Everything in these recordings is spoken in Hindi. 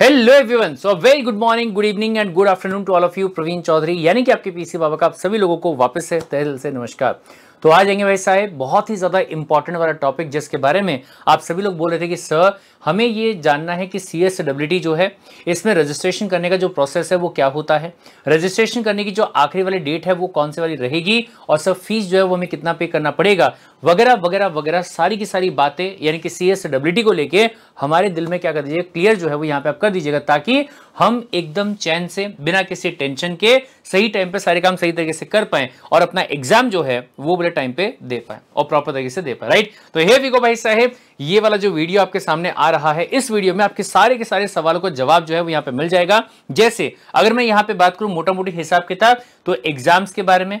hello everyone so very good morning good evening and good afternoon to all of you Praveen Chaudhary यानी कि आपके पीसी बाबा का आप सभी लोगों को वापस से तहल से नमस्कार तो आ जाएंगे भाई साहब बहुत ही ज़्यादा इंपॉर्टेंट वाला टॉपिक जिसके बारे में आप सभी लोग बोल रहे थे कि सर हमें ये जानना है कि सी एस जो है इसमें रजिस्ट्रेशन करने का जो प्रोसेस है वो क्या होता है रजिस्ट्रेशन करने की जो आखिरी वाली डेट है वो कौन सी वाली रहेगी और सर फीस जो है वो हमें कितना पे करना पड़ेगा वगैरह वगैरह वगैरह सारी की सारी बातें यानी कि सी एस को लेके हमारे दिल में क्या कर दीजिए क्लियर जो है वो यहाँ पे आप कर दीजिएगा ताकि हम एकदम चैन से बिना किसी टेंशन के सही टाइम पे सारे काम सही तरीके से कर पाए और अपना एग्जाम जो है वो एक्यूरेट टाइम पे दे पाए और प्रॉपर तरीके से दे पाए राइट तो हे विगो भाई साहेब ये वाला जो वीडियो आपके सामने आ रहा है इस वीडियो में आपके सारे के सारे सवालों का जवाब जो है वो यहाँ पे मिल जाएगा जैसे अगर मैं यहाँ पे बात करूं मोटा मोटी हिसाब किताब तो एग्जाम्स के बारे में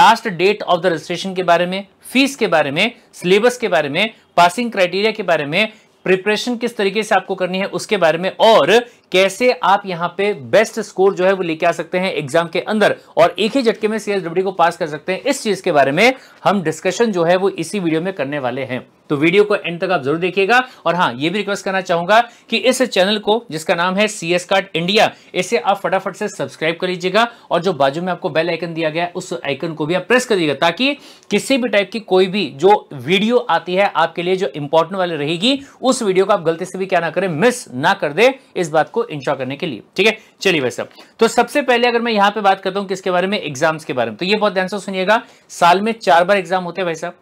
last date of the registration के बारे में फीस के बारे में सिलेबस के बारे में पासिंग क्राइटेरिया के बारे में प्रिपरेशन किस तरीके से आपको करनी है उसके बारे में और कैसे आप यहां पे बेस्ट स्कोर जो है वो लेके आ सकते हैं एग्जाम के अंदर और एक ही झटके में सीएसडब्ल्यू को पास कर सकते हैं इस चीज के बारे में हम डिस्कशन जो है वो इसी वीडियो में करने वाले हैं तो वीडियो को एंड तक आप जरूर देखिएगा और हाँ ये भी रिक्वेस्ट करना चाहूंगा कि इस चैनल को जिसका नाम है सी एस कार्ड इंडिया इसे आप फटाफट से सब्सक्राइब कर लीजिएगा और जो बाजू में आपको बेल आइकन दिया गया है उस आइकन को भी आप प्रेस करिएगा ताकि किसी भी टाइप की कोई भी जो वीडियो आती है आपके लिए जो इंपॉर्टेंट वाली रहेगी उस वीडियो को आप गलती से भी क्या ना करें मिस ना कर दे इस बात को इंश्योर करने के लिए ठीक है चलिए वैसे तो सबसे पहले अगर मैं यहां पर बात करता हूं किसके बारे में एग्जाम्स के बारे में तो ये बहुत ध्यान से सुनिएगा साल में चार बार एग्जाम होते हैं भाई साहब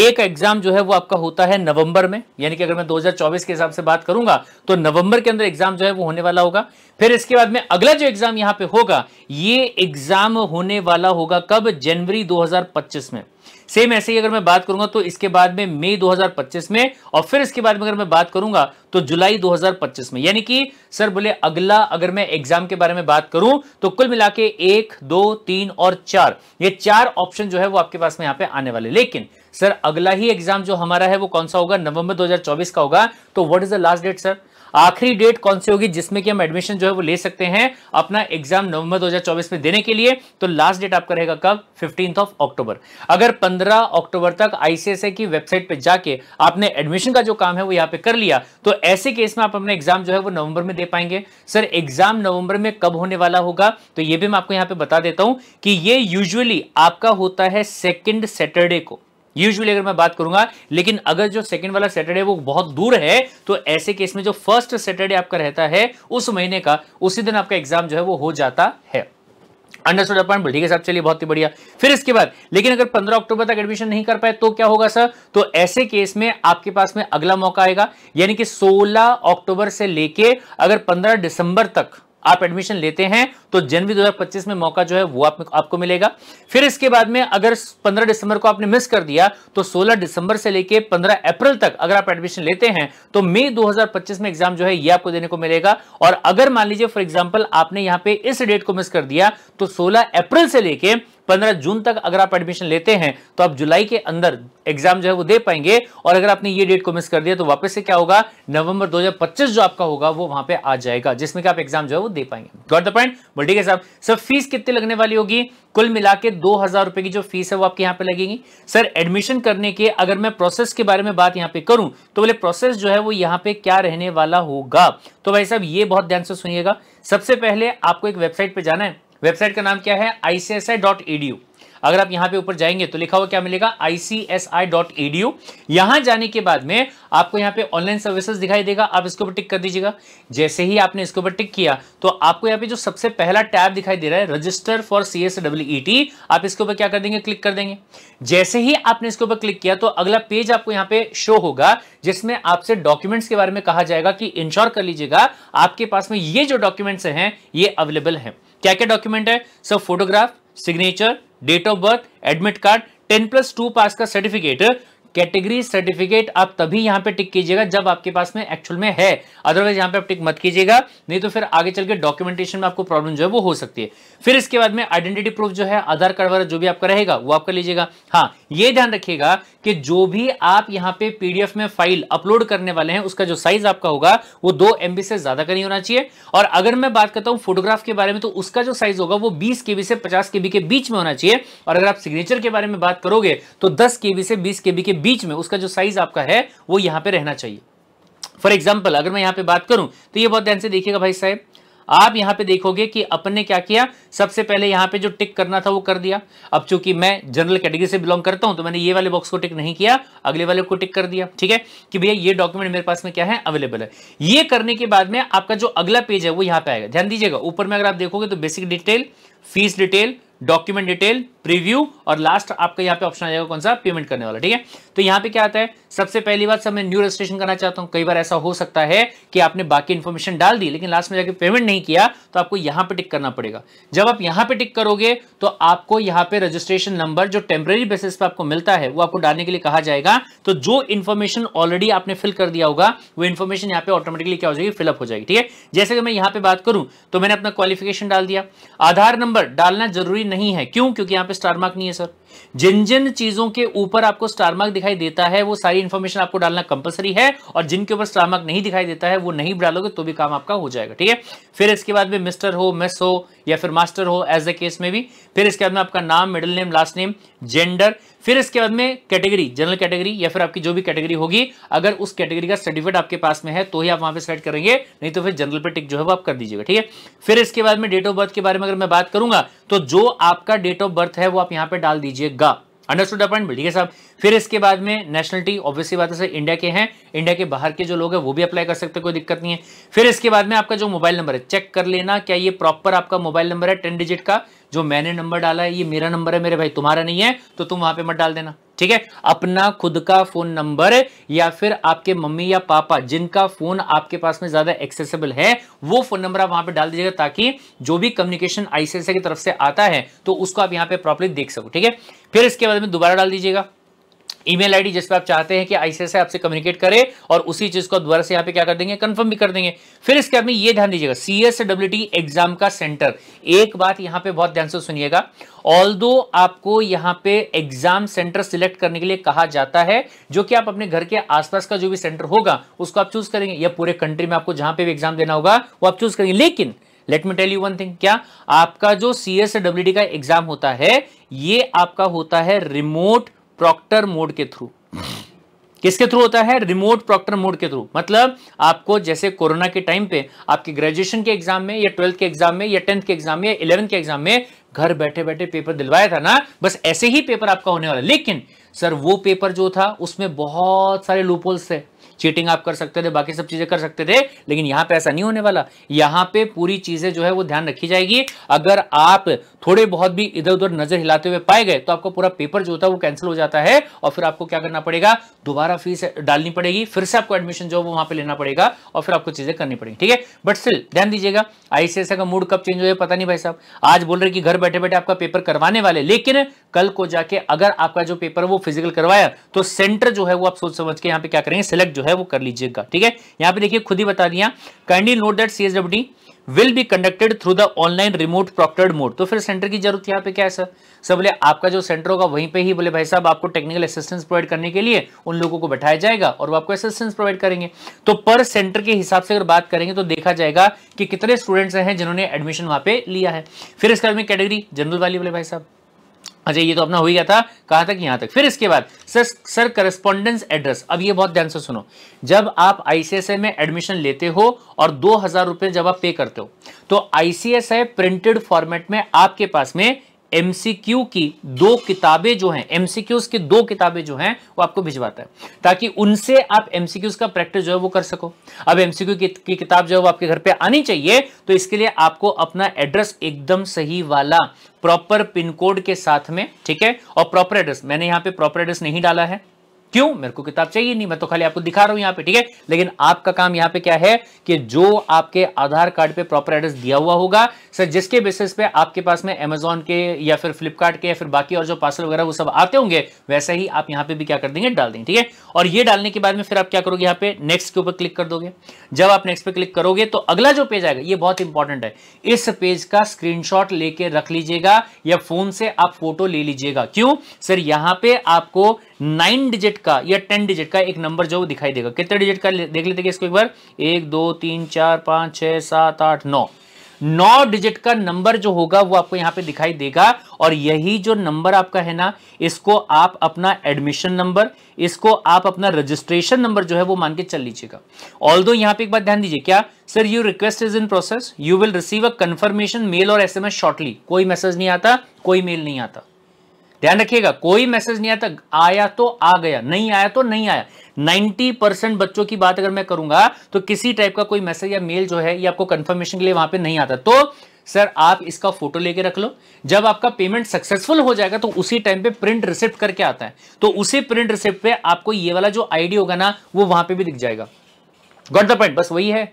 एक एग्जाम जो है वो आपका होता है नवंबर में यानी कि अगर मैं 2024 के हिसाब से बात करूंगा तो नवंबर के अंदर एग्जाम जो है वो होने वाला होगा फिर इसके बाद में अगला जो एग्जाम यहां पे होगा ये एग्जाम होने वाला होगा कब जनवरी 2025 में सेम ऐसे ही अगर मैं बात करूंगा तो इसके बाद में मई 2025 में और फिर इसके बाद में अगर मैं बात करूंगा तो जुलाई 2025 में यानी कि सर बोले अगला अगर मैं एग्जाम के बारे में बात करूं तो कुल मिला के एक दो तीन और चार ये चार ऑप्शन जो है वो आपके पास में यहां पे आने वाले लेकिन सर अगला ही एग्जाम जो हमारा है वो कौन सा होगा नवंबर 2024 का होगा तो what is the last date sir आखिरी डेट कौन सी होगी जिसमें कि हम एडमिशन जो है वो ले सकते हैं अपना एग्जाम नवंबर 2024 में देने के लिए तो लास्ट डेट आपका रहेगा कब फिफ्टींथ ऑफ अक्टूबर अगर 15 अक्टूबर तक आईसीएसए की वेबसाइट पर जाके आपने एडमिशन का जो काम है वो यहाँ पे कर लिया तो ऐसे केस में आप अपना एग्जाम जो है वो नवंबर में दे पाएंगे सर एग्जाम नवंबर में कब होने वाला होगा तो ये भी मैं आपको यहाँ पे बता देता हूँ कि ये यूजली आपका होता है सेकेंड सैटरडे को यूजुअली अगर मैं बात करूंगा लेकिन अगर जो सेकंड वाला सैटरडे वो बहुत दूर है तो ऐसे केस में जो फर्स्ट सैटरडे आपका रहता है उस महीने का उसी दिन आपका एग्जाम जो है वो हो जाता है अंडरस्टूड अपॉइंट ठीक है चलिए बहुत ही बढ़िया फिर इसके बाद लेकिन अगर 15 अक्टूबर तक एडमिशन नहीं कर पाए तो क्या होगा सर तो ऐसे केस में आपके पास में अगला मौका आएगा यानी कि 16 अक्टूबर से लेके अगर 15 दिसंबर तक आप एडमिशन लेते हैं तो जनवरी 2025 में मौका जो है वो आप, आपको मिलेगा फिर इसके बाद में अगर 15 दिसंबर को आपने मिस कर दिया तो 16 दिसंबर से लेके 15 अप्रैल तक अगर आप एडमिशन लेते हैं तो मई 2025 में एग्जाम जो है ये आपको देने को मिलेगा और अगर मान लीजिए फॉर एग्जाम्पल आपने यहां पे इस डेट को मिस कर दिया तो सोलह अप्रैल से लेकर पंद्रह जून तक अगर आप एडमिशन लेते हैं तो आप जुलाई के अंदर एग्जाम जो है वो दे पाएंगे और अगर आपने ये डेट को मिस कर दिया तो वापस से क्या होगा नवंबर 2025 जो आपका होगा वो वहां पे आ जाएगा जिसमें कि आप एग्जाम जो है वो दे पाएंगे गॉट द पॉइंट बट ठीक है साहब सर फीस कितनी लगने वाली होगी कुल मिला के दो हजार रुपए की जो फीस है वो आपके यहाँ पे लगेगी सर एडमिशन करने के अगर मैं प्रोसेस के बारे में बात यहाँ पे करूं तो बोले प्रोसेस जो है वो यहाँ पे क्या रहने वाला होगा तो भाई साहब ये बहुत ध्यान से सुनिएगा सबसे पहले आपको एक वेबसाइट पे जाना है वेबसाइट का नाम क्या है I C S I dot E D U अगर आप यहां पे ऊपर जाएंगे तो लिखा हुआ क्या मिलेगा icsi.edu यहां जाने के बाद में आपको यहाँ पे ऑनलाइन सर्विसेज दिखाई देगा आप इसके ऊपर टिक कर दीजिएगा जैसे ही आपने इसके ऊपर टिक किया तो आपको यहाँ पे जो सबसे पहला टैब दिखाई दे रहा है रजिस्टर फॉर सी एस आप इसके ऊपर क्या कर देंगे क्लिक कर देंगे जैसे ही आपने इसके ऊपर क्लिक किया तो अगला पेज आपको यहाँ पे शो होगा जिसमें आपसे डॉक्यूमेंट्स के बारे में कहा जाएगा कि इंश्योर कर लीजिएगा आपके पास में ये जो डॉक्यूमेंट्स हैं ये अवेलेबल हैं क्या क्या डॉक्यूमेंट है sir photograph signature date of birth admit card ten plus two pass का सर्टिफिकेट कैटेगरी सर्टिफिकेट आप तभी यहाँ पे टिक कीजिएगा जब आपके पास में एक्चुअल में है अदरवाइज यहाँ पे आप टिक मत कीजिएगा नहीं तो फिर आगे चल के डॉक्यूमेंटेशन में आपको प्रॉब्लम जो है वो हो सकती है फिर इसके बाद में आइडेंटिटी प्रूफ जो है आधार कार्ड वगैरह जो भी आपका रहेगा वो आप कर लीजिएगा हाँ ये ध्यान रखिएगा कि जो भी आप यहाँ पे पीडीएफ में फाइल अपलोड करने वाले हैं उसका जो साइज आपका होगा वो दो एमबी से ज्यादा का नहीं होना चाहिए और अगर मैं बात करता हूँ फोटोग्राफ के बारे में तो उसका जो साइज होगा वो बीस केबी से पचास केबी के बीच में होना चाहिए और अगर आप सिग्नेचर के बारे में बात करोगे तो दस केबी से बीस केबी के बीच में उसका जो साइज आपका है वो यहां पे रहना चाहिए फॉर एग्जाम्पल अगर मैं यहाँ पे बात करूं तो ये बहुत ध्यान से देखिएगा भाई साहब आप यहां पे देखोगे कि अपन ने क्या किया सबसे पहले यहां पे जो टिक करना था वो कर दिया अब चूंकि मैं जनरल कैटेगरी से बिलोंग करता हूं तो मैंने ये वाले बॉक्स को टिक नहीं किया अगले वाले को टिक कर दिया ठीक है कि भैया ये डॉक्यूमेंट मेरे पास में क्या है अवेलेबल है ये करने के बाद में आपका जो अगला पेज है वो यहां पर आएगा ध्यान दीजिएगा ऊपर में अगर आप देखोगे तो basic detail fees detail document detail preview और लास्ट आपका यहाँ पे ऑप्शन आ जाएगा कौन सा पेमेंट करने वाला ठीक है तो यहाँ पे क्या आता है सबसे पहली बात सब मैं न्यू रजिस्ट्रेशन करना चाहता हूँ कई बार ऐसा हो सकता है कि आपने बाकी इन्फॉर्मेशन डाल दी लेकिन लास्ट में जाकर पेमेंट नहीं किया तो आपको यहाँ पे टिक करना पड़ेगा जब आप यहाँ पे टिक करोगे तो आपको यहाँ पे रजिस्ट्रेशन नंबर जो टेम्प्रेरी बेसिस पे आपको मिलता है वो आपको डालने के लिए कहा जाएगा तो जो इन्फॉर्मेशन ऑलरेडी आपने फिल कर दिया होगा वो इन्फॉर्मेशन यहाँ पे ऑटोमेटिकली क्या हो जाएगी फिलअप हो जाएगी ठीक है जैसे कि मैं यहाँ पे बात करूँ तो मैंने अपना क्वालिफिकेशन डाल दिया आधार नंबर डालना जरूरी नहीं है क्यों क्योंकि यहाँ पे पे स्टार मार्क नहीं है सर जिन जिन चीजों के ऊपर आपको स्टार मार्क दिखाई देता है वो सारी इंफॉर्मेशन आपको डालना कंपलसरी है और जिनके ऊपर स्टार मार्क नहीं दिखाई देता है वो नहीं डालोगे तो भी काम आपका हो जाएगा ठीक है फिर इसके बाद में मिस्टर हो मिस हो या फिर मास्टर हो एज द केस में भी फिर इसके बाद में आपका नाम middle name last name gender फिर इसके बाद में कैटेगरी जनरल कैटेगरी या फिर आपकी जो भी कैटेगरी होगी अगर उस कैटेगरी का सर्टिफिकेट आपके पास में है तो ही आप वहां पे सेलेक्ट करेंगे नहीं तो फिर जनरल पे टिक जो है वो आप कर दीजिएगा ठीक है फिर इसके बाद में डेट ऑफ बर्थ के बारे में अगर मैं बात करूंगा तो जो आपका डेट ऑफ बर्थ है वो आप यहाँ पे डाल दीजिए लीजिएगा अंडरस्टूड पॉइंट ठीक है साहब फिर इसके बाद में नेशनलिटी ऑब्वियसली बात है इंडिया के हैं इंडिया के बाहर के जो लोग हैं वो भी अप्लाई कर सकते हैं कोई दिक्कत नहीं है फिर इसके बाद में आपका जो मोबाइल नंबर है चेक कर लेना क्या ये प्रॉपर आपका मोबाइल नंबर है टेन डिजिट का जो मैंने नंबर डाला है ये मेरा नंबर है मेरे भाई तुम्हारा नहीं है तो तुम वहां पर मत डाल देना ठीक है अपना खुद का फोन नंबर या फिर आपके मम्मी या पापा जिनका फोन आपके पास में ज्यादा एक्सेसिबल है वो फोन नंबर आप वहां पे डाल दीजिएगा ताकि जो भी कम्युनिकेशन आईसीआईसीआई की तरफ से आता है तो उसको आप यहां पे प्रॉपरली देख सको ठीक है फिर इसके बाद में दोबारा डाल दीजिएगा ईमेल आईडी जिस पर आप चाहते हैं कि आईसीएसआई आपसे कम्युनिकेट करे और उसी चीज को द्वारा से यहाँ पे क्या कर देंगे कंफर्म भी कर देंगे फिर इसके बाद में ये ध्यान दीजिएगा सीएसडब्ल्यूटी एग्जाम का सेंटर एक बात यहाँ पे बहुत ध्यान से सुनिएगा ऑल आपको यहाँ पे एग्जाम सेंटर सिलेक्ट करने के लिए कहा जाता है जो कि आप अपने घर के आसपास का जो भी सेंटर होगा उसको आप चूज करेंगे या पूरे कंट्री में आपको जहां पे भी एग्जाम देना होगा वो आप चूज करेंगे लेकिन let me tell you one thing क्या आपका जो सी एस डब्ल्यू डी का एग्जाम होता है ये आपका होता है रिमोट प्रॉक्टर मोड के थ्रू किसके थ्रू होता है रिमोट प्रॉक्टर मोड के थ्रू मतलब आपको जैसे कोरोना के टाइम पे आपके ग्रेजुएशन के एग्जाम में या ट्वेल्थ के एग्जाम में या टेंथ के एग्जाम में या इलेवंथ के एग्जाम में घर बैठे बैठे पेपर दिलवाया था ना बस ऐसे ही पेपर आपका होने वाला लेकिन सर वो पेपर जो था उसमें बहुत सारे लूपोल्स थे चीटिंग आप कर सकते थे बाकी सब चीजें कर सकते थे लेकिन यहाँ पे ऐसा नहीं होने वाला यहां पे पूरी चीजें जो है वो ध्यान रखी जाएगी अगर आप थोड़े बहुत भी इधर उधर नजर हिलाते हुए पाए गए तो आपको पूरा पेपर जो होता है वो कैंसिल हो जाता है और फिर आपको क्या करना पड़ेगा दोबारा फीस डालनी पड़ेगी फिर से आपको एडमिशन जो है वहां पर लेना पड़ेगा और फिर आपको चीजें करनी पड़ेगी ठीक है बट स्टिल ध्यान दीजिएगा आईसीएसआई का मूड कब चेंज हो पता नहीं भाई साहब आज बोल रहे कि घर बैठे बैठे आपका पेपर करवाने वाले लेकिन कल को जाके अगर आपका जो पेपर है वो फिजिकल करवाया तो सेंटर जो है वो आप सोच समझ के यहाँ पे क्या करेंगे सिलेक्ट जो है वो कर लीजिएगा ठीक है यहाँ पे देखिए खुद ही बता दिया kindly note that C will be conducted through the online remote proctored mode तो फिर सेंटर की जरूरत यहाँ पे क्या है सर सर बोले आपका जो सेंटर होगा वहीं पे ही बोले भाई साहब आपको टेक्निकल असिस्टेंस प्रोवाइड करने के लिए उन लोगों को बैठाया जाएगा और वो आपको असिस्टेंस प्रोवाइड करेंगे तो पर सेंटर के हिसाब से अगर बात करेंगे तो देखा जाएगा कि कितने स्टूडेंट्स हैं जिन्होंने एडमिशन वहाँ पे लिया है फिर इसका में कैटेगरी जनरल वाली बोले भाई साहब अच्छा ये तो अपना हो ही गया था कहाँ तक यहाँ तक फिर इसके बाद सर सर करस्पॉन्डेंस एड्रेस अब ये बहुत ध्यान से सुनो जब आप आईसीएसआई में एडमिशन लेते हो और दो हजार रुपये जब आप पे करते हो तो आईसीएसआई प्रिंटेड फॉर्मेट में आपके पास में एमसीक्यू की दो किताबें जो हैं एमसीक्यूज की दो किताबें जो हैं वो आपको भिजवाता है ताकि उनसे आप एमसीक्यूज का प्रैक्टिस जो है वो कर सको अब एमसीक्यू की, की किताब जो है वो आपके घर पे आनी चाहिए तो इसके लिए आपको अपना एड्रेस एकदम सही वाला प्रॉपर पिन कोड के साथ में ठीक है और प्रॉपर एड्रेस मैंने यहां पे प्रॉपर एड्रेस नहीं डाला है क्यों मेरे को किताब चाहिए नहीं मैं तो खाली आपको दिखा रहा हूं यहाँ पे ठीक है लेकिन आपका काम यहाँ पे क्या है कि जो आपके आधार कार्ड पे प्रॉपर एड्रेस दिया हुआ होगा सर जिसके बेसिस पे आपके पास में अमेजोन के या फिर फ्लिपकार्ट के या फिर बाकी और जो पार्सल वगैरह वो सब आते होंगे वैसे ही आप यहाँ पे भी क्या कर देंगे डाल देंगे ठीक है और ये डालने के बाद में फिर आप क्या करोगे यहाँ पे नेक्स्ट के ऊपर क्लिक कर दोगे जब आप नेक्स्ट पे क्लिक करोगे तो अगला जो पेज आएगा ये बहुत इंपॉर्टेंट है इस पेज का स्क्रीन लेके रख लीजिएगा या फोन से आप फोटो ले लीजिएगा क्यों सर यहाँ पे आपको नाइन डिजिट का या टेन डिजिट का एक नंबर जो दिखाई देगा कितने डिजिट का देख लेते हैं इसको एक बार एक दो तीन चार पाँच छः सात आठ नौ नौ डिजिट का नंबर जो होगा वो आपको यहाँ पे दिखाई देगा और यही जो नंबर आपका है ना इसको आप अपना एडमिशन नंबर इसको आप अपना रजिस्ट्रेशन नंबर जो है वो मान के चल लीजिएगा ऑल दो यहाँ पे एक बात ध्यान दीजिए क्या sir you request is in process you will receive a confirmation mail और एस एम एस शॉर्टली कोई मैसेज नहीं आता कोई मेल नहीं आता ध्यान रखिएगा कोई मैसेज नहीं आता आया तो आ गया नहीं आया तो नहीं आया 90 परसेंट बच्चों की बात अगर मैं करूंगा तो किसी टाइप का कोई मैसेज या मेल जो है ये आपको कंफर्मेशन के लिए वहां पे नहीं आता तो सर आप इसका फोटो लेके रख लो जब आपका पेमेंट सक्सेसफुल हो जाएगा तो उसी टाइम पे प्रिंट रिसिप्ट करके आता है तो उसी प्रिंट रिसिप्ट आपको ये वाला जो आईडी होगा ना वो वहां पर भी दिख जाएगा गॉट द पॉइंट बस वही है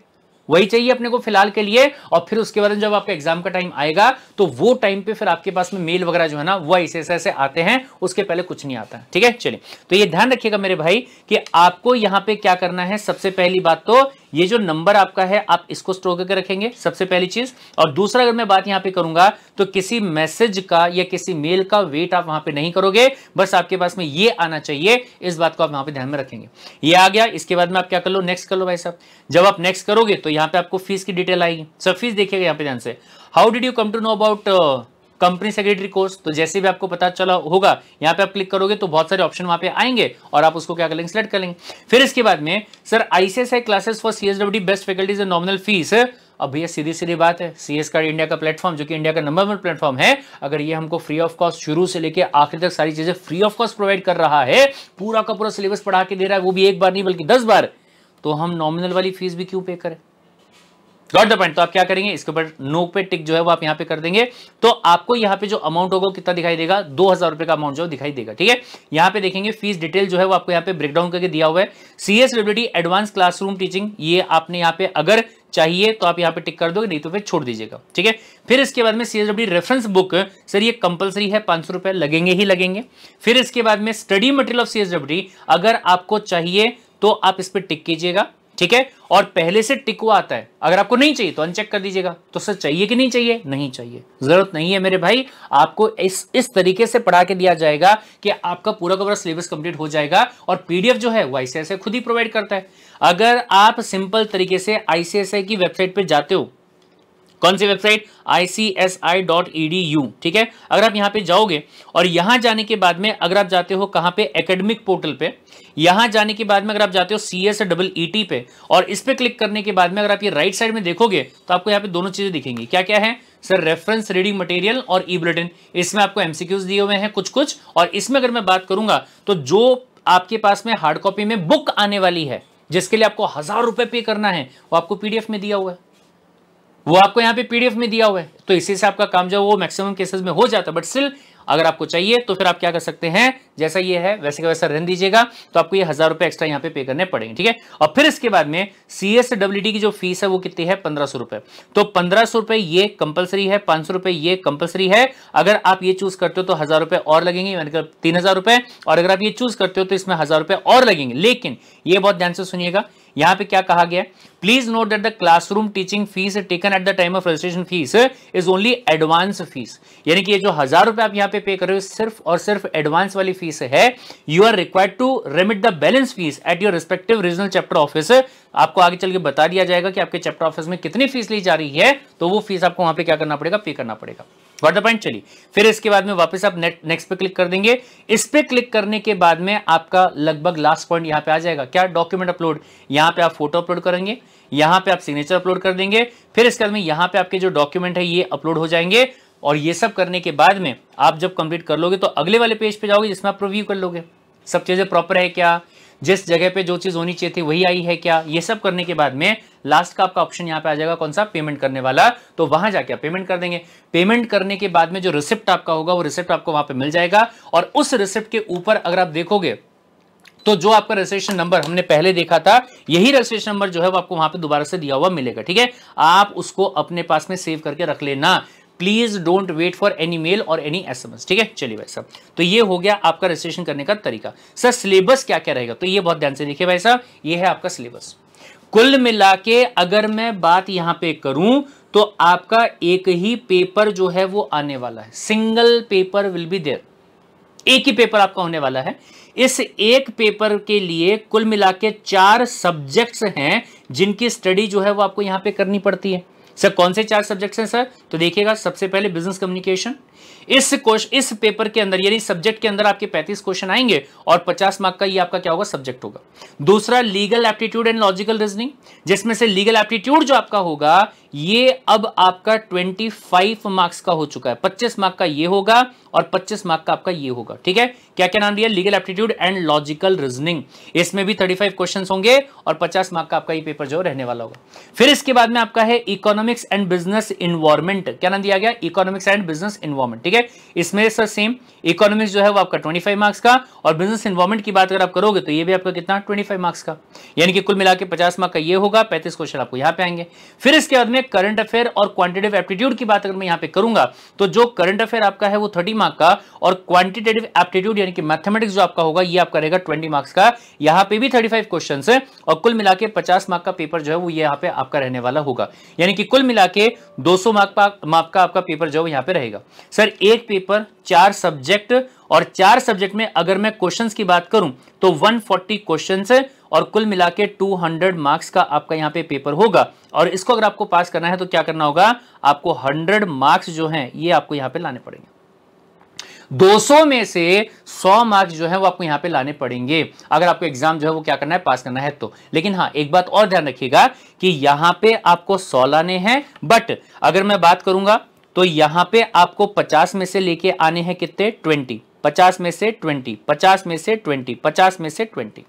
वही चाहिए अपने को फिलहाल के लिए और फिर उसके बाद जब आपका एग्जाम का टाइम आएगा तो वो टाइम पे फिर आपके पास में मेल वगैरह जो है ना वो ऐसे ऐसे ऐसे आते हैं उसके पहले कुछ नहीं आता ठीक है चलिए तो ये ध्यान रखिएगा मेरे भाई कि आपको यहां पे क्या करना है सबसे पहली बात तो ये जो नंबर आपका है आप इसको स्टोर करके रखेंगे सबसे पहली चीज और दूसरा अगर मैं बात यहां पे करूंगा तो किसी मैसेज का या किसी मेल का वेट आप वहां पे नहीं करोगे बस आपके पास में ये आना चाहिए इस बात को आप वहां पे ध्यान में रखेंगे ये आ गया इसके बाद में आप क्या कर लो नेक्स्ट कर लो भाई साहब जब आप नेक्स्ट करोगे तो यहां पर आपको फीस की डिटेल आएगी सब फीस देखिएगा यहाँ पे ध्यान से how did you come to know about company secretary course तो जैसे भी आपको पता चला होगा यहाँ पे आप क्लिक करोगे तो बहुत सारे ऑप्शन वहां पे आएंगे और आप उसको क्या करेंगे सिलेक्ट कर लेंगे फिर इसके बाद में sir ICSI classes for CSW best faculties and nominal fees अब भैया सीधी सीधी बात है सी एस का इंडिया का प्लेटफॉर्म जो कि इंडिया का नंबर वन प्लेटफॉर्म है अगर ये हमको फ्री ऑफ कॉस्ट शुरू से लेकर आखिर तक सारी चीजें फ्री ऑफ कॉस्ट प्रोवाइड कर रहा है पूरा का पूरा सिलेबस पढ़ा के दे रहा है वो भी एक बार नहीं बल्कि दस बार तो हम नॉमिनल वाली फीस भी क्यों पे करें गॉट द पॉइंट तो आप क्या करेंगे इसके ऊपर नो पे टिक जो है वो आप यहाँ पे कर देंगे तो आपको यहाँ पे जो अमाउंट होगा कितना दिखाई देगा दो हजार रुपए का अमाउंट जो दिखाई देगा ठीक है यहाँ पे देखेंगे फीस डिटेल जो है वो आपको यहाँ पे ब्रेकडाउन करके दिया हुआ है सीएस एडवांस क्लासरूम टीचिंग ये आपने यहाँ पे अगर चाहिए तो आप यहाँ पे टिक कर दोगे नहीं तो फिर छोड़ दीजिएगा ठीक है फिर इसके बाद में सीएसडब्ल्यू रेफरेंस बुक सर ये कंपलसरी है पांच सौ रुपए लगेंगे ही लगेंगे फिर इसके बाद में स्टडी मटेरियल ऑफ सीएसडब्ल्यू अगर आपको चाहिए तो आप इस पर टिक कीजिएगा ठीक है और पहले से टिक हुआ आता है अगर आपको नहीं चाहिए तो अनचेक कर दीजिएगा तो सर चाहिए कि नहीं चाहिए नहीं चाहिए जरूरत नहीं है मेरे भाई आपको इस इस तरीके से पढ़ा के दिया जाएगा कि आपका पूरा का पूरा सिलेबस कंप्लीट हो जाएगा और पीडीएफ जो है वो आईसीआईसीआई खुद ही प्रोवाइड करता है अगर आप सिंपल तरीके से आईसीएसआई की वेबसाइट पर जाते हो कौन सी वेबसाइट icsi.edu ठीक है अगर आप यहां पे जाओगे और यहां जाने के बाद में अगर आप जाते हो कहां पे एकेडमिक पोर्टल पे यहां जाने के बाद में अगर आप जाते हो C S double E T पे और इस पर क्लिक करने के बाद में अगर आप ये राइट साइड में देखोगे तो आपको यहाँ पे दोनों चीजें दिखेंगी क्या क्या है सर रेफरेंस रीडिंग मटेरियल और ई बुलेटिन इसमें आपको एमसीक्यूज दिए हुए हैं कुछ कुछ और इसमें अगर मैं बात करूंगा तो जो आपके पास में हार्ड कॉपी में बुक आने वाली है जिसके लिए आपको हजार रुपए पे करना है वो आपको पीडीएफ में दिया हुआ है वो आपको यहाँ पे पीडीएफ में दिया हुआ है तो इसी से आपका काम जो वो मैक्सिमम केसेस में हो जाता है बट स्टिल अगर आपको चाहिए तो फिर आप क्या कर सकते हैं जैसा ये है वैसे का वैसा रहने दीजिएगा तो आपको ये हज़ार रुपए एक्स्ट्रा यहाँ पे पे करने पड़ेंगे ठीक है और फिर इसके बाद में सी एस की जो फीस है वो कितनी है पंद्रह सौ रुपए तो पंद्रह सौ रुपये ये कंपलसरी है पांच सौ रुपए ये कंपलसरी है अगर आप ये चूज़ करते हो तो हज़ार रुपये और लगेंगे यानी कि तीन हज़ार रुपए और अगर आप ये चूज़ करते हो तो इसमें हज़ार रुपए और लगेंगे लेकिन ये बहुत ध्यान से सुनिएगा यहाँ पे क्या कहा गया please note that the classroom teaching fees taken at the time of registration fees is only advance fees यानी कि ये जो हजार रुपए आप यहाँ पे पे कर रहे हो सिर्फ और सिर्फ एडवांस वाली फीस है you are required to remit the balance fees at your respective regional chapter office आपको आगे चल के बता दिया जाएगा कि आपके चैप्टर ऑफिस में कितनी फीस ली जा रही है तो वो फीस आपको वहां पर क्या करना पड़ेगा पे करना पड़ेगा द पॉइंट चलिए फिर इसके बाद में वापस आप नेक्स्ट पे क्लिक कर देंगे इस पे क्लिक करने के बाद में आपका लगभग लास्ट पॉइंट यहाँ पे आ जाएगा क्या डॉक्यूमेंट अपलोड यहाँ पे आप फोटो अपलोड करेंगे यहाँ पे आप सिग्नेचर अपलोड कर देंगे फिर इसके बाद में यहाँ पे आपके जो डॉक्यूमेंट है ये अपलोड हो जाएंगे और ये सब करने के बाद में आप जब कंप्लीट कर लोगे तो अगले वाले पेज पे जाओगे जिसमें आप प्रोव्यू कर लोगे सब चीज़ें प्रॉपर है क्या जिस जगह पे जो चीज़ होनी चाहिए थी वही आई है क्या ये सब करने के बाद में लास्ट का आपका ऑप्शन यहाँ पे आ जाएगा कौन सा पेमेंट करने वाला तो वहां जाके आप पेमेंट कर देंगे पेमेंट करने के बाद में जो रिसिप्ट आपका होगा वो रिसिप्ट आपको वहां पर मिल जाएगा और उस रिसिप्ट के ऊपर अगर आप देखोगे तो जो आपका रजिस्ट्रेशन नंबर हमने पहले देखा था यही रजिस्ट्रेशन नंबर जो है वो आपको वहां पे दोबारा से दिया हुआ मिलेगा ठीक है आप उसको अपने पास में सेव करके रख लेना please don't wait for any mail और एनी एसएमएस ठीक है चलिए भाई साहब तो ये हो गया आपका रजिस्ट्रेशन करने का तरीका सर सिलेबस क्या क्या रहेगा तो ये बहुत ध्यान से देखिए भाई साहब ये है आपका सिलेबस कुल मिला के अगर मैं बात यहाँ पे करूं तो आपका एक ही पेपर जो है वो आने वाला है single paper will be there एक ही पेपर आपका होने वाला है इस एक पेपर के लिए कुल मिला के चार सब्जेक्ट्स हैं जिनकी स्टडी जो है वो आपको यहाँ पे करनी पड़ती है सर कौन से चार सब्जेक्ट्स हैं सर तो देखिएगा सबसे पहले बिजनेस कम्युनिकेशन इस क्वेश्चन इस पेपर के अंदर यानी सब्जेक्ट के अंदर आपके 35 क्वेश्चन आएंगे और 50 मार्क का ये आपका क्या होगा सब्जेक्ट होगा दूसरा legal aptitude and logical reasoning जिसमें से लीगल एप्टीट्यूड जो आपका होगा ये अब आपका 25 मार्क्स का हो चुका है 25 मार्क का ये होगा और 25 मार्क का आपका ये होगा ठीक है क्या क्या नाम दिया legal aptitude and logical reasoning इसमें भी 35 क्वेश्चन होंगे और 50 मार्क का आपका ये पेपर जो रहने वाला होगा फिर इसके बाद में आपका है इकोनॉमिक्स एंड बिजनेस इन्वायरमेंट क्या नाम दिया गया इकोनॉमिक्स एंड बिजनेस इन्वायरमेंट ठीक है इसमें सर सेम इकोनॉमिक्स जो है वो आपका ट्वेंटी मार्क्स का और बिजनेस इन्वायरमेंट की बात अगर आप करोगे तो ये भी आपका कितना ट्वेंटी मार्क्स का यानी कि कुल मिला के पचास मार्क का ये होगा पैंतीस क्वेश्चन आपको यहाँ पे आएंगे फिर इसके बाद में करंट अफेयर और क्वांटिटेटिव एप्टीट्यूड की बात अगर मैं यहाँ पे करूंगा तो जो करंट अफेयर आपका है वो थर्टी मार्क का और क्वांटिटेटिव एप्टीट्यूड यानी कि मैथमेटिक्स जो आपका होगा ये आपका रहेगा ट्वेंटी मार्क्स का यहाँ पे भी थर्टी फाइव क्वेश्चन है और कुल मिला के पचास मार्क का पेपर जो है वो यहाँ पे आपका रहने वाला होगा यानी कि कुल मिला के दो सौ मार्क मार्क का आपका पेपर जो है वो यहाँ पे रहेगा सर एक पेपर चार सब्जेक्ट और चार सब्जेक्ट में अगर मैं क्वेश्चंस की बात करूं तो 140 क्वेश्चंस है और कुल मिला के 200 मार्क्स का आपका यहां पे पेपर होगा और इसको अगर आपको पास करना है तो क्या करना होगा आपको 100 मार्क्स जो हैं ये आपको यहां पे लाने पड़ेंगे 200 में से 100 मार्क्स जो है वो आपको यहाँ पे लाने पड़ेंगे अगर आपको एग्जाम जो है वो क्या करना है पास करना है तो लेकिन हाँ एक बात और ध्यान रखिएगा कि यहाँ पे आपको सौ लाने हैं बट अगर मैं बात करूंगा तो यहाँ पे आपको पचास में से लेके आने हैं कितने ट्वेंटी पचास में से ट्वेंटी पचास में से ट्वेंटी पचास में से ट्वेंटी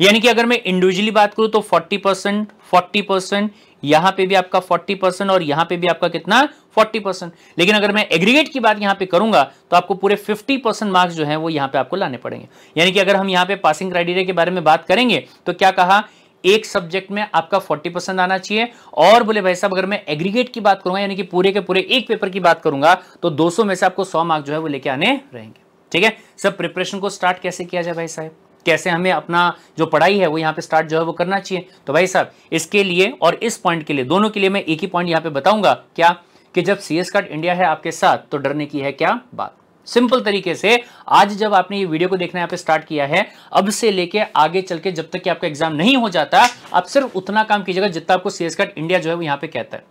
यानी कि अगर मैं इंडिविजुअली बात करूं तो फोर्टी परसेंट फोर्टी परसेंट यहां पर भी आपका फोर्टी परसेंट और यहां पे भी आपका कितना फोर्टी परसेंट लेकिन अगर मैं एग्रीगेट की बात यहाँ पे करूंगा तो आपको पूरे फिफ्टी परसेंट मार्क्स जो है वो यहाँ पे आपको लाने पड़ेंगे यानी कि अगर हम यहाँ पे पासिंग क्राइटेरिया के बारे में बात करेंगे तो क्या कहा एक सब्जेक्ट में आपका 40 परसेंट आना चाहिए और बोले भाई साहब अगर मैं एग्रीगेट की बात करूंगा यानी कि पूरे के पूरे एक पेपर की बात करूंगा तो 200 में से आपको 100 मार्क्स जो है वो लेके आने रहेंगे ठीक है सब प्रिपरेशन को स्टार्ट कैसे किया जाए भाई साहब कैसे हमें अपना जो पढ़ाई है वो यहाँ पे स्टार्ट जो है वो करना चाहिए तो भाई साहब इसके लिए और इस पॉइंट के लिए दोनों के लिए मैं एक ही पॉइंट यहाँ पे बताऊंगा क्या कि जब सी एस कार्ड इंडिया है आपके साथ तो डरने की है क्या बात सिंपल तरीके से आज जब आपने ये वीडियो को देखना यहाँ पे स्टार्ट किया है अब से लेके आगे चल के जब तक कि आपका एग्जाम नहीं हो जाता आप सिर्फ उतना काम कीजिएगा जितना आपको सीएस कार्ड इंडिया जो है वो यहाँ पे कहता है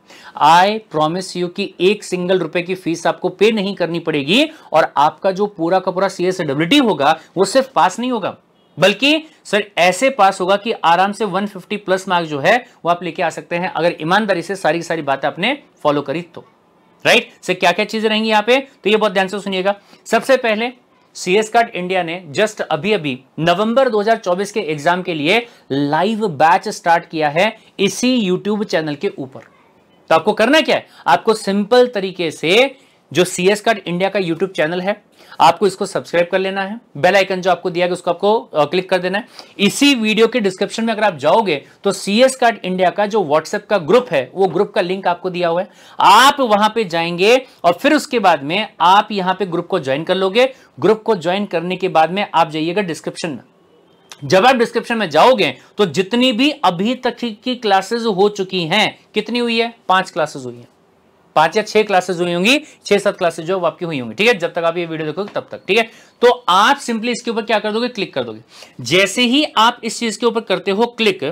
आई प्रॉमिस यू कि एक सिंगल रुपए की फीस आपको पे नहीं करनी पड़ेगी और आपका जो पूरा का पूरा सीएसडब्ल्यूटी होगा वो सिर्फ पास नहीं होगा बल्कि सर ऐसे पास होगा कि आराम से 150 प्लस मार्क्स जो है वो आप लेके आ सकते हैं अगर ईमानदारी से सारी की सारी बातें आपने फॉलो करी तो राइट सर क्या क्या चीजें रहेंगी यहाँ पे तो ये बहुत ध्यान से सुनिएगा सबसे पहले सीएस कार्ड इंडिया ने जस्ट अभी अभी नवंबर 2024 के एग्जाम के लिए लाइव बैच स्टार्ट किया है इसी यूट्यूब चैनल के ऊपर तो आपको करना क्या है आपको सिंपल तरीके से जो सी एस कार्ड इंडिया का यूट्यूब चैनल है आपको इसको सब्सक्राइब कर लेना है बेल आइकन जो आपको दिया गया उसको आपको क्लिक कर देना है इसी वीडियो के डिस्क्रिप्शन में अगर आप जाओगे तो सी एस कार्ड इंडिया का जो व्हाट्सएप का ग्रुप है वो ग्रुप का लिंक आपको दिया हुआ है आप वहां पे जाएंगे और फिर उसके बाद में आप यहां पे ग्रुप को ज्वाइन कर लोगे ग्रुप को ज्वाइन करने के बाद में आप जाइएगा डिस्क्रिप्शन में जब आप डिस्क्रिप्शन में जाओगे तो जितनी भी अभी तक की क्लासेस हो चुकी हैं कितनी हुई है पांच क्लासेस हुई है पांच या छह क्लासेस हुई होंगी छह सात क्लासेस जो आपकी हुई होंगी ठीक है जब तक आप ये वीडियो देखोगे तब तक ठीक है तो आप सिंपली इसके ऊपर क्या कर दोगे क्लिक कर दोगे जैसे ही आप इस चीज के ऊपर करते हो क्लिक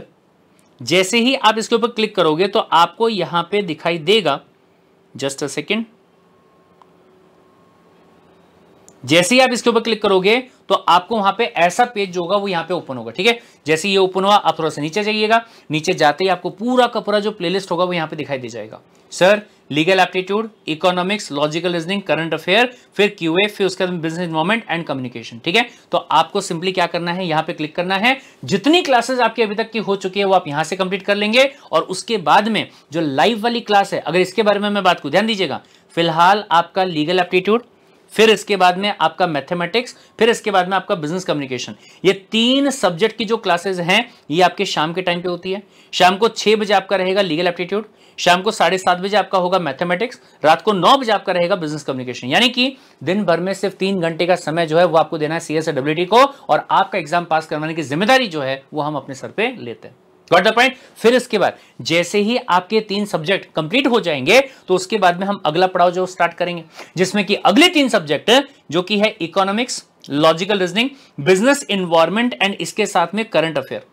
जैसे ही आप इसके ऊपर क्लिक करोगे तो आपको यहां पे दिखाई देगा जस्ट अ सेकेंड जैसे ही आप इसके ऊपर क्लिक करोगे तो आपको वहां पे ऐसा पेज जो होगा वो यहाँ पे ओपन होगा ठीक है जैसे ये ओपन हुआ आप थोड़ा सा नीचे जाइएगा नीचे जाते ही आपको पूरा का पूरा जो प्लेलिस्ट होगा वो यहाँ पे दिखाई दे जाएगा sir legal aptitude economics logical reasoning current affair फिर क्यूए फिर उसके बाद बिजनेस इन्वॉर्मेंट एंड कम्युनिकेशन ठीक है तो आपको सिंपली क्या करना है यहाँ पे क्लिक करना है जितनी क्लासेस आपकी अभी तक की हो चुकी है वो आप यहाँ से कंप्लीट कर लेंगे और उसके बाद में जो लाइव वाली क्लास है अगर इसके बारे में मैं बात को ध्यान दीजिएगा फिलहाल आपका लीगल एप्टीट्यूड फिर इसके बाद में आपका मैथमेटिक्स फिर इसके बाद में आपका बिजनेस कम्युनिकेशन ये तीन सब्जेक्ट की जो क्लासेज हैं ये आपके शाम के टाइम पे होती है शाम को छः बजे आपका रहेगा लीगल एप्टीट्यूड शाम को साढ़े सात बजे आपका होगा मैथमेटिक्स रात को नौ बजे आपका रहेगा बिजनेस कम्युनिकेशन यानी कि दिन भर में सिर्फ तीन घंटे का समय जो है वो आपको देना है सी को और आपका एग्जाम पास करवाने की जिम्मेदारी जो है वो हम अपने सर पर लेते हैं गॉट द पॉइंट फिर इसके बाद जैसे ही आपके तीन सब्जेक्ट कंप्लीट हो जाएंगे तो उसके बाद में हम अगला पड़ाव जो स्टार्ट करेंगे जिसमें कि अगले तीन सब्जेक्ट जो कि है economics logical reasoning business environment and इसके साथ में करंट अफेयर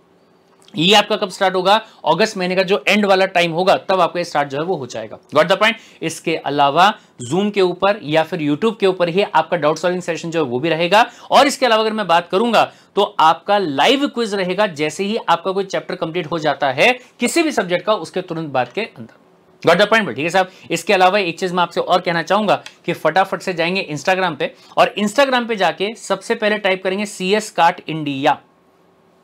ये आपका कब स्टार्ट होगा अगस्त महीने का जो एंड वाला टाइम होगा तब आपका स्टार्ट जो है वो हो जाएगा गॉट द पॉइंट इसके अलावा जूम के ऊपर या फिर यूट्यूब के ऊपर ही आपका डाउट सॉल्विंग सेशन जो है वो भी रहेगा और इसके अलावा अगर मैं बात करूंगा तो आपका लाइव क्विज रहेगा जैसे ही आपका कोई चैप्टर कंप्लीट हो जाता है किसी भी सब्जेक्ट का उसके तुरंत बाद के अंदर गॉट द पॉइंट ठीक है साहब इसके अलावा एक चीज मैं आपसे और कहना चाहूंगा कि फटाफट से जाएंगे इंस्टाग्राम पे और इंस्टाग्राम पे जाके सबसे पहले टाइप करेंगे सी एस इंडिया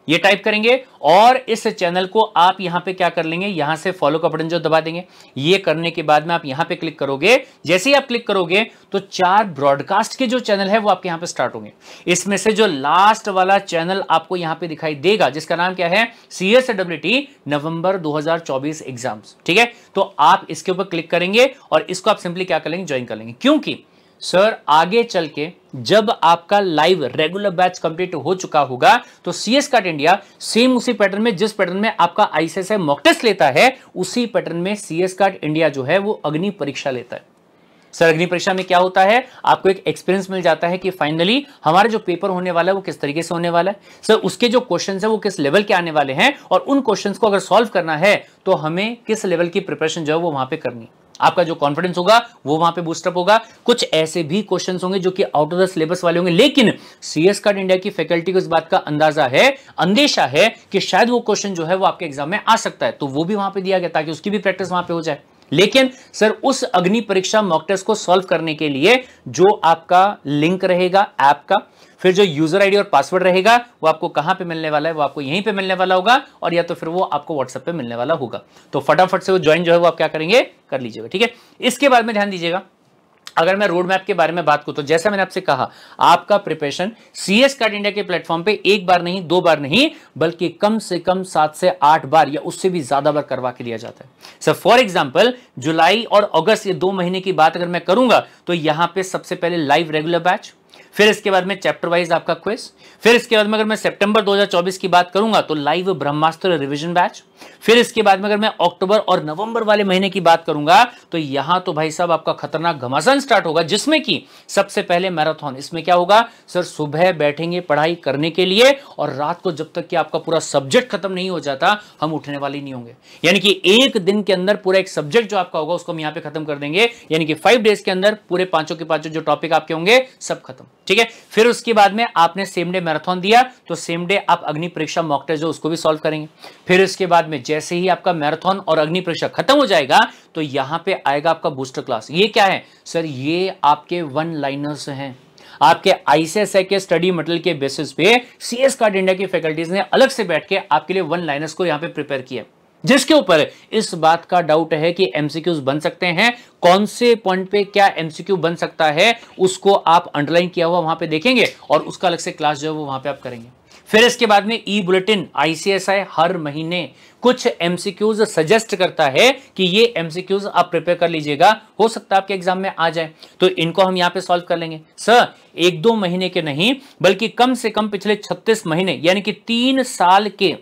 ये टाइप करेंगे और इस चैनल को आप यहां पे क्या कर लेंगे यहां से फॉलो का बटन जो दबा देंगे ये करने के बाद में आप यहां पे क्लिक करोगे जैसे ही आप क्लिक करोगे तो चार ब्रॉडकास्ट के जो चैनल है वो आपके यहां पे स्टार्ट होंगे इसमें से जो लास्ट वाला चैनल आपको यहां पे दिखाई देगा जिसका नाम क्या है सी एस टी नवंबर दो एग्जाम्स ठीक है तो आप इसके ऊपर क्लिक करेंगे और इसको आप सिंपली क्या करेंगे ज्वाइन कर लेंगे क्योंकि सर आगे चल के जब आपका लाइव रेगुलर बैच कंप्लीट हो चुका होगा तो सीएस कार्ट इंडिया सेम उसी पैटर्न में जिस पैटर्न में आपका आईसीएसआई मॉक टेस्ट लेता है उसी पैटर्न में सीएस कार्ट इंडिया जो है वो अग्नि परीक्षा लेता है सर अग्नि परीक्षा में क्या होता है आपको एक एक्सपीरियंस मिल जाता है कि फाइनली हमारा जो पेपर होने वाला है वो किस तरीके से होने वाला है सर उसके जो क्वेश्चन है वो किस लेवल के आने वाले हैं और उन क्वेश्चन को अगर सॉल्व करना है तो हमें किस लेवल की प्रिपरेशन जो है वो वहां पर करनी है आपका जो कॉन्फिडेंस होगा वो वहां पे बूस्टअप होगा कुछ ऐसे भी क्वेश्चन होंगे जो कि आउट ऑफ द सिलेबस वाले होंगे लेकिन सीएस कार्ड इंडिया की फैकल्टी को इस बात का अंदाजा है अंदेशा है कि शायद वो क्वेश्चन जो है वो आपके एग्जाम में आ सकता है तो वो भी वहां पर दिया गया ताकि उसकी भी प्रैक्टिस वहां पर हो जाए लेकिन सर उस अग्नि परीक्षा मॉक टेस्ट को सॉल्व करने के लिए जो आपका लिंक रहेगा ऐप का फिर जो यूजर आईडी और पासवर्ड रहेगा वो आपको कहाँ पे मिलने वाला है वो आपको यहीं पे मिलने वाला होगा और या तो फिर वो आपको व्हाट्सएप पे मिलने वाला होगा तो फटाफट से वो ज्वाइन जो है वो आप क्या करेंगे कर लीजिएगा ठीक है इसके बाद में ध्यान दीजिएगा अगर मैं रोड मैप के बारे में बात करूं तो जैसा मैंने आपसे कहा आपका preparation C S card India के प्लेटफॉर्म पे एक बार नहीं दो बार नहीं बल्कि कम से कम सात से आठ बार या उससे भी ज्यादा बार करवा के लिया जाता है सर फॉर एग्जाम्पल जुलाई और अगस्त ये दो महीने की बात अगर मैं करूंगा तो यहां पर सबसे पहले लाइव रेगुलर बैच फिर इसके बाद में चैप्टर वाइज आपका क्विज फिर इसके बाद में अगर मैं सितंबर 2024 की बात करूंगा तो लाइव ब्रह्मास्त्र रिवीजन बैच फिर इसके बाद में अगर मैं अक्टूबर और नवंबर वाले महीने की बात करूंगा तो यहां तो भाई साहब आपका खतरनाक घमासान स्टार्ट होगा जिसमें कि सबसे पहले मैराथन इसमें क्या होगा सर सुबह बैठेंगे पढ़ाई करने के लिए और रात को जब तक कि आपका पूरा सब्जेक्ट खत्म नहीं हो जाता हम उठने वाले नहीं होंगे यानी कि एक दिन के अंदर पूरा एक सब्जेक्ट जो आपका होगा उसको हम यहां पे खत्म कर देंगे यानी कि फाइव डेज के अंदर पूरे पांचों के पांचों जो टॉपिक आपके होंगे सब खत्म ठीक है फिर उसके बाद में आपने सेम डे मैराथन दिया तो सेम डे आप अग्नि परीक्षा मॉक उसको भी सोल्व करेंगे फिर उसके बाद में जैसे ही आपका मैराथन और अग्नि परीक्षा खत्म हो जाएगा तो यहां पे आएगा आपका बूस्टर क्लास ये क्या है सर ये आपके वन लाइनर्स हैं आपके आईसीएसआई के स्टडी मटेरियल के बेसिस पे सीएस कार्ड इंडिया की फैकल्टीज ने अलग से बैठ के आपके लिए वन लाइनर्स को यहां पे प्रिपेयर किया जिसके ऊपर इस बात का डाउट है कि एमसीक्यूज बन सकते हैं कौन से पॉइंट पे क्या एमसीक्यू बन सकता है उसको आप अंडरलाइन किया हुआ वहां पे देखेंगे और उसका अलग से क्लास जो है वो वहां पे आप करेंगे फिर इसके बाद में ई बुलेटिन आईसीएसआई हर महीने कुछ एमसीक्यूज सजेस्ट करता है कि ये एमसीक्यूज आप प्रिपेयर कर लीजिएगा हो सकता है आपके एग्जाम में आ जाए तो इनको हम यहां पे सॉल्व कर लेंगे सर एक दो महीने के नहीं बल्कि कम से कम पिछले 36 महीने यानी कि तीन साल के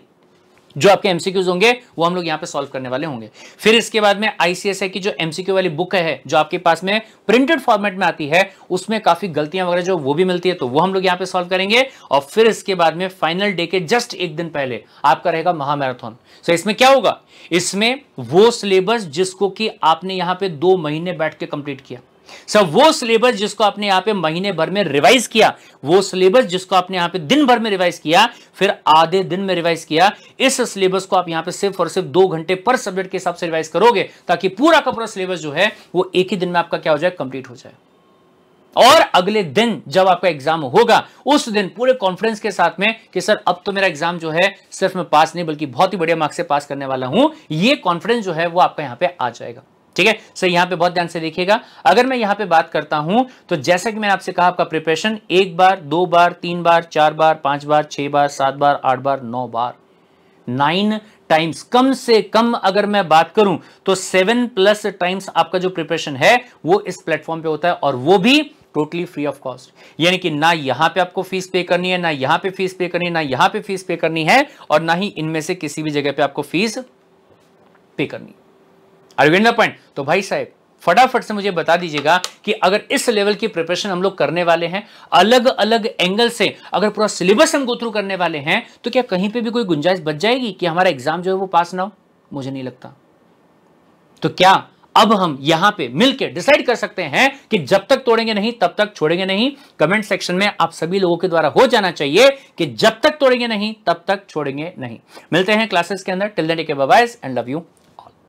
जो आपके एमसीक्यूज होंगे वो हम लोग यहाँ पे सॉल्व करने वाले होंगे फिर इसके बाद में आईसीएसआई की जो एमसीक्यू वाली बुक है जो आपके पास में प्रिंटेड फॉर्मेट में आती है उसमें काफी गलतियां वगैरह जो वो भी मिलती है तो वो हम लोग यहाँ पे सॉल्व करेंगे और फिर इसके बाद में फाइनल डे के जस्ट एक दिन पहले आपका रहेगा महामैराथन सो इसमें क्या होगा इसमें वो सिलेबस जिसको कि आपने यहाँ पे दो महीने बैठ के कंप्लीट किया सर वो सिलेबस जिसको आपने यहाँ पे महीने भर में रिवाइज किया वो सिलेबस जिसको आपने यहाँ पे दिन भर में रिवाइज किया फिर आधे दिन में रिवाइज किया इस सिलेबस को आप यहाँ पे सिर्फ और सिर्फ दो घंटे पर सब्जेक्ट के हिसाब से रिवाइज करोगे ताकि पूरा का पूरा सिलेबस जो है वो एक ही दिन में आपका क्या हो जाए कंप्लीट हो जाए और अगले दिन जब आपका एग्जाम होगा उस दिन पूरे कॉन्फ्रेंस के साथ में कि सर अब तो मेरा एग्जाम जो है सिर्फ मैं पास नहीं बल्कि बहुत ही बढ़िया मार्क्स से पास करने वाला हूं ये कॉन्फिडेंस जो है वो आपका यहां पे आ जाएगा ठीक है सर यहाँ पे बहुत ध्यान से देखिएगा अगर मैं यहाँ पे बात करता हूं तो जैसा कि मैंने आपसे कहा आपका प्रिपरेशन एक बार दो बार तीन बार चार बार पांच बार छह बार सात बार आठ बार नौ बार नाइन टाइम्स कम से कम अगर मैं बात करूं तो सेवन प्लस टाइम्स आपका जो प्रिपरेशन है वो इस प्लेटफॉर्म पे होता है और वो भी टोटली फ्री ऑफ कॉस्ट यानी कि ना यहां पे आपको फीस पे करनी है ना यहां पे फीस पे करनी है ना यहां पे फीस पे करनी है और ना ही इनमें से किसी भी जगह पे आपको फीस पे करनी अरविंद पॉइंट तो भाई साहब फटाफट से मुझे बता दीजिएगा कि अगर इस लेवल की प्रिपरेशन हम लोग करने वाले हैं अलग अलग एंगल से अगर पूरा सिलेबस हम गोथ्रू करने वाले हैं तो क्या कहीं पे भी कोई गुंजाइश बच जाएगी कि हमारा एग्जाम जो है वो पास ना हो मुझे नहीं लगता तो क्या अब हम यहां पे मिलके डिसाइड कर सकते हैं कि जब तक तोड़ेंगे नहीं तब तक छोड़ेंगे नहीं कमेंट सेक्शन में आप सभी लोगों के द्वारा हो जाना चाहिए कि जब तक तोड़ेंगे नहीं तब तक छोड़ेंगे नहीं मिलते हैं क्लासेस के अंदर टिल एंड लव यू